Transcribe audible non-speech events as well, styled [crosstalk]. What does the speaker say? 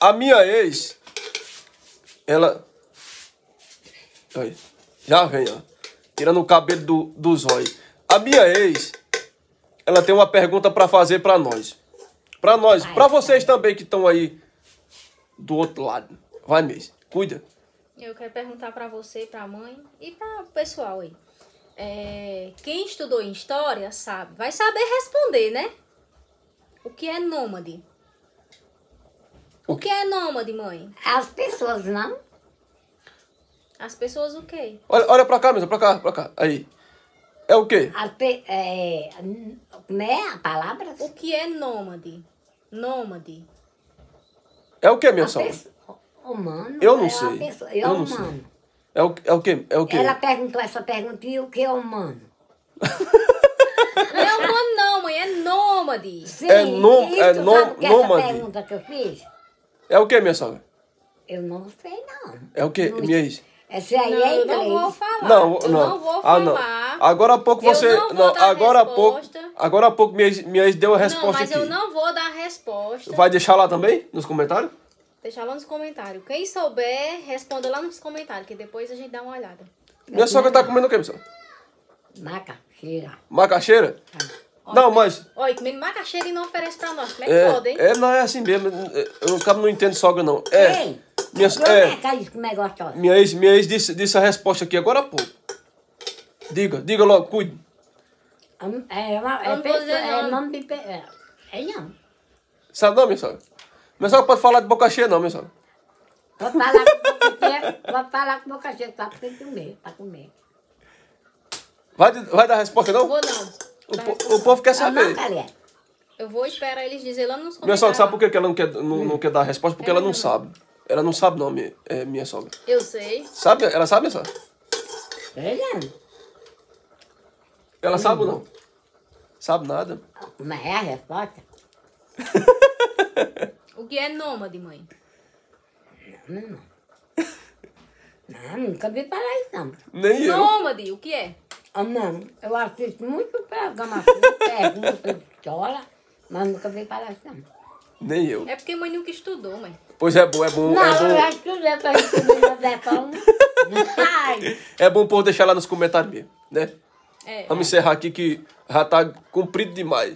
A minha ex, ela. já vem, ó. Tirando o cabelo do, do zóio. A minha ex, ela tem uma pergunta para fazer para nós. Para nós, para tá. vocês também que estão aí do outro lado. Vai, mesmo? cuida. Eu quero perguntar para você, para mãe e para o pessoal aí. É, quem estudou em história sabe, vai saber responder, né? O que é nômade? O que é nômade, mãe? As pessoas, não? As pessoas o quê? Olha, olha pra cá, mesmo, pra cá, pra cá. Aí. É o quê? A pe... é... Né? A palavra? O que é nômade? Nômade. É o que, minha senhora? Pe... Humano? Eu é não é sei. Pessoa... Eu, é eu, não sei. É o, é o que? É o que? Ela perguntou essa pergunta e o que é humano? não é humano não, mãe. É nômade. Sim. É, nom... é nômade. Sabe que é essa pergunta que eu fiz? É o que, minha sogra? Eu não sei, não. É o que, minha ex? Essa aí é não, é inglês. Eu não vou falar. Não, eu não. vou falar. Ah, não. Agora há pouco você. não, agora há pouco. Agora há pouco minha, minha ex deu a resposta. Não, mas aqui. eu não vou dar a resposta. Vai deixar lá também? Nos comentários? Deixar lá nos comentários. Quem souber, responda lá nos comentários, que depois a gente dá uma olhada. Minha sogra tá comendo o que, minha sogra? Macaxeira. Macaxeira? Tá. Olha, não, mas. Olha, comendo macaxeira e não oferece pra nós. Como é que é, pode, hein? É, não, é assim mesmo. Eu acabo não entendo sogra, não. É. Ei, minha, é, isso Minha ex, minha ex disse, disse a resposta aqui agora há pouco. Diga, diga logo, cuide. É, é, é, é nome de. É, é não. Sabe não, minha sogra? Minha sogra pode falar de boca cheia, não, minha sogra. Pode falar com boca cheia, pode falar com boca cheia, só tá, pra comer, pra tá comer. Vai, vai dar resposta, não? Vou não. O, po, o povo quer saber. Eu vou esperar eles dizerem. lá nos comentários. Minha sogra sabe por que ela não quer, não, não quer dar a resposta? Porque ela, ela não, não, sabe. Ela não sabe o nome, é, minha sogra. Eu sei. Sabe? Ela sabe, essa? É, né? Ela? Ela hum. sabe ou não? Sabe nada. Mas é a resposta. [laughs] o que é nômade, mãe? Não, não. Não, nunca vi falar isso, não. Nem nômade, eu. Nômade, o que é? Ah, não, eu assisto muito programa assim, pego muita mas nunca vi palestra, assim Nem eu. É porque mãe nunca estudou, mãe. Pois é bom, é bom. Não, é bom. eu já estudei pra estudar na Depão. É bom né? é por deixar lá nos comentários mesmo, né? É, Vamos é. encerrar aqui que já tá comprido demais.